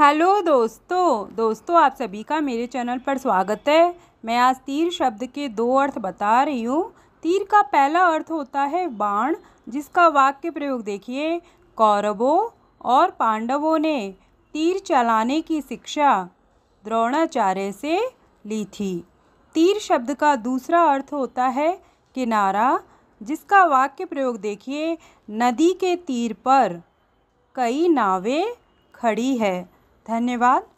hello दोस्तों दोस्तों आप सभी का मेरे चैनल पर स्वागत है मैं आज तीर शब्द के दो अर्थ बता रही हूँ तीर का पहला अर्थ होता है बाण जिसका वाक्य प्रयोग देखिए कौरवों और पांडवों ने तीर चलाने की शिक्षा द्रोणाचार्य से ली थी तीर शब्द का दूसरा अर्थ होता है किनारा जिसका वाक्य प्रयोग देखिए नदी के तीर पर कई नावें खड़ी है धन्यवाद